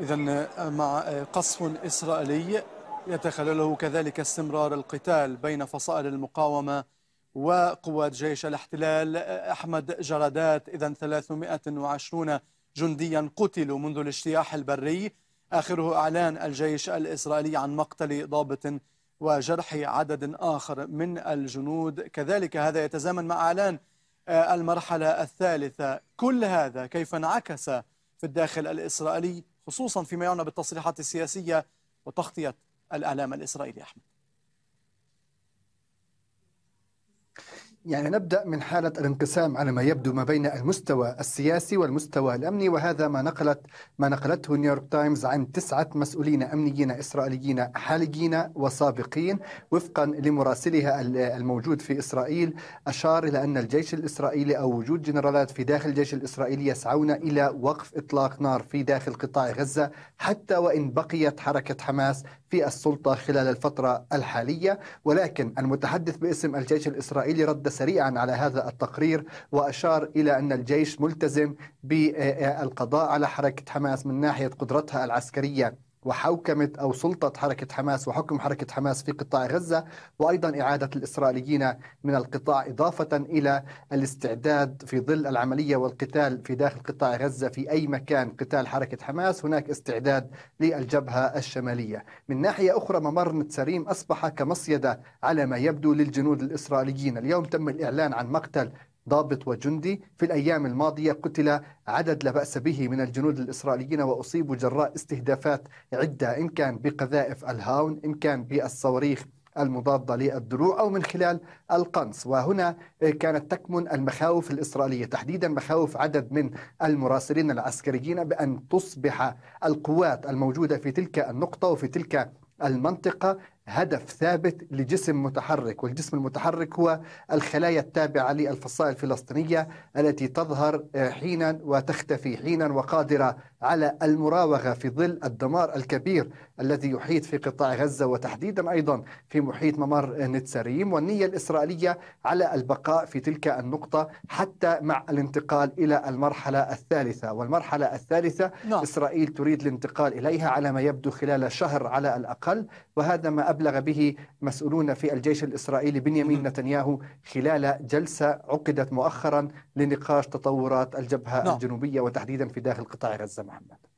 إذا آه، مع آه، قصف إسرائيلي يتخلله كذلك استمرار القتال بين فصائل المقاومة وقوات جيش الاحتلال آه، أحمد جرادات إذا 320 جنديا قتلوا منذ الاجتياح البري آخره أعلان الجيش الإسرائيلي عن مقتل ضابط وجرح عدد آخر من الجنود كذلك هذا يتزامن مع إعلان المرحلة الثالثة كل هذا كيف انعكس في الداخل الإسرائيلي خصوصا فيما يعنى بالتصريحات السياسية وتغطية الإعلام الإسرائيلي أحمد يعني نبدأ من حالة الانقسام على ما يبدو ما بين المستوى السياسي والمستوى الأمني وهذا ما نقلت ما نقلته نيويورك تايمز عن تسعة مسؤولين أمنيين إسرائيليين حاليين وسابقين وفقا لمراسلها الموجود في إسرائيل أشار إلى أن الجيش الإسرائيلي أو وجود جنرالات في داخل الجيش الإسرائيلي يسعون إلى وقف إطلاق نار في داخل قطاع غزة حتى وإن بقيت حركة حماس في السلطة خلال الفترة الحالية ولكن المتحدث باسم الجيش الإسرائيلي رد سريعا على هذا التقرير وأشار إلى أن الجيش ملتزم بالقضاء على حركة حماس من ناحية قدرتها العسكرية وحوكمة أو سلطة حركة حماس وحكم حركة حماس في قطاع غزة وأيضا إعادة الإسرائيليين من القطاع إضافة إلى الاستعداد في ظل العملية والقتال في داخل قطاع غزة في أي مكان قتال حركة حماس هناك استعداد للجبهة الشمالية من ناحية أخرى ممر نتسريم أصبح كمصيدة على ما يبدو للجنود الإسرائيليين اليوم تم الإعلان عن مقتل ضابط وجندي في الأيام الماضية قتل عدد لا بأس به من الجنود الإسرائيليين وأصيبوا جراء استهدافات عدة إن كان بقذائف الهاون إن كان بالصواريخ المضادة للدروع أو من خلال القنص وهنا آه، كانت تكمن المخاوف الإسرائيلية تحديدا مخاوف عدد من المراسلين العسكريين بأن تصبح القوات الموجودة في تلك النقطة وفي تلك المنطقة هدف ثابت لجسم متحرك والجسم المتحرك هو الخلايا التابعة للفصائل الفلسطينية التي تظهر آه، حينا وتختفي حينا وقادرة على المراوغة في ظل الدمار الكبير الذي يحيط في قطاع غزة وتحديدا أيضا في محيط ممر آه، نتسريم والنية الإسرائيلية على البقاء في تلك النقطة حتى مع الانتقال إلى المرحلة الثالثة والمرحلة الثالثة نعم. إسرائيل تريد الانتقال إليها على ما يبدو خلال شهر على الأقل وهذا ما أبلغ به مسؤولون في الجيش الإسرائيلي بنيامين نتنياهو خلال جلسة عقدت مؤخرا لنقاش تطورات الجبهة نعم. الجنوبية وتحديدا في داخل قطاع غزة محمد